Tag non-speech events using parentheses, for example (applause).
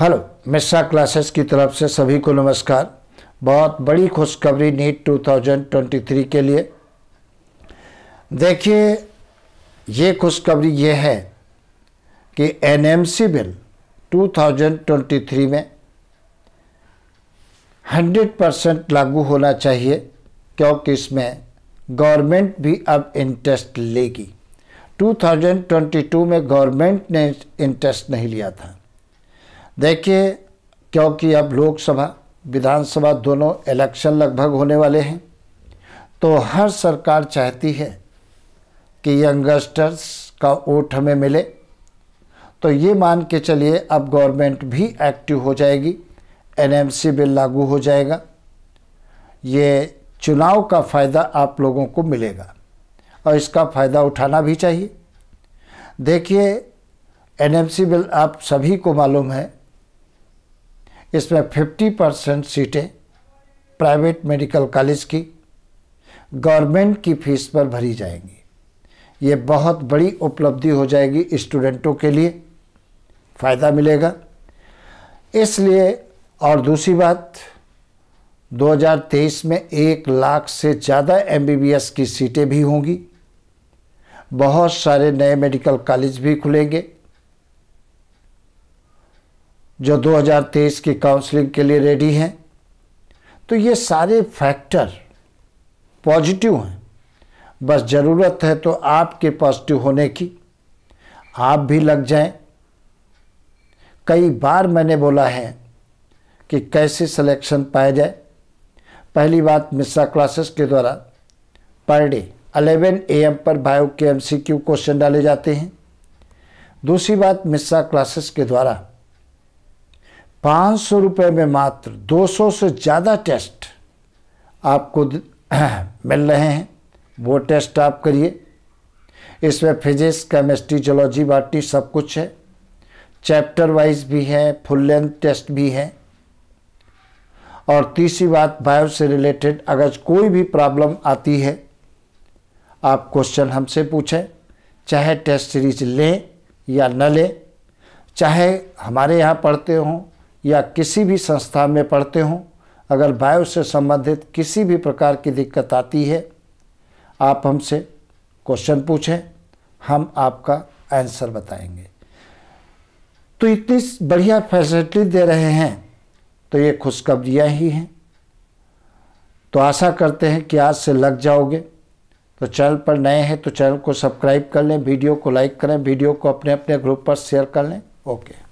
hello Mishra classes की तरफ से सभी को नमस्कार बहुत बड़ी खुशखबरी नीट 2023 के लिए देखिए ये खुशखबरी ये है कि एनएमसी बिल 2023 में 100 परसेंट लागू होना चाहिए क्योंकि इसमें गवर्नमेंट भी अब इंटरेस्ट लेगी 2022 में गवर्नमेंट ने इंटरेस्ट नहीं लिया था देखिए क्योंकि अब लोकसभा विधानसभा दोनों इलेक्शन लगभग होने वाले हैं तो हर सरकार चाहती है कि यंगस्टर्स का वोट हमें मिले तो ये मान के चलिए अब गवर्नमेंट भी एक्टिव हो जाएगी एनएमसी बिल लागू हो जाएगा ये चुनाव का फ़ायदा आप लोगों को मिलेगा और इसका फ़ायदा उठाना भी चाहिए देखिए एनएमसी बिल आप सभी को मालूम है इसमें 50 परसेंट सीटें प्राइवेट मेडिकल कॉलेज की गवर्नमेंट की फीस पर भरी जाएंगी ये बहुत बड़ी उपलब्धि हो जाएगी स्टूडेंटों के लिए फ़ायदा मिलेगा इसलिए और दूसरी बात 2023 में एक लाख से ज़्यादा एमबीबीएस की सीटें भी होंगी बहुत सारे नए मेडिकल कॉलेज भी खुलेंगे जो 2023 की काउंसलिंग के लिए रेडी हैं तो ये सारे फैक्टर पॉजिटिव हैं बस ज़रूरत है तो आपके पॉजिटिव होने की आप भी लग जाएं कई बार मैंने बोला है कि कैसे सिलेक्शन पाया जाए पहली बात मिश्रा क्लासेस के द्वारा पर डे ए एम पर बायो के एम क्वेश्चन डाले जाते हैं दूसरी बात मिश्रा क्लासेस के द्वारा पाँच सौ रुपये में मात्र 200 से ज़्यादा टेस्ट आपको (clears throat) मिल रहे हैं वो टेस्ट आप करिए इसमें फिजिक्स केमिस्ट्री जोलॉजी बाटी सब कुछ है चैप्टर वाइज भी है फुल लेंथ टेस्ट भी है और तीसरी बात बायो से रिलेटेड अगर कोई भी प्रॉब्लम आती है आप क्वेश्चन हमसे पूछें चाहे टेस्ट सीरीज लें या न लें चाहे हमारे यहाँ पढ़ते हों या किसी भी संस्था में पढ़ते हों अगर वायु से संबंधित किसी भी प्रकार की दिक्कत आती है आप हमसे क्वेश्चन पूछें हम आपका आंसर बताएंगे तो इतनी बढ़िया फैसिलिटी दे रहे हैं तो ये खुशखबरियाँ ही हैं तो आशा करते हैं कि आज से लग जाओगे तो चैनल पर नए हैं तो चैनल को सब्सक्राइब कर लें वीडियो को लाइक करें वीडियो को अपने अपने ग्रुप पर शेयर कर लें ओके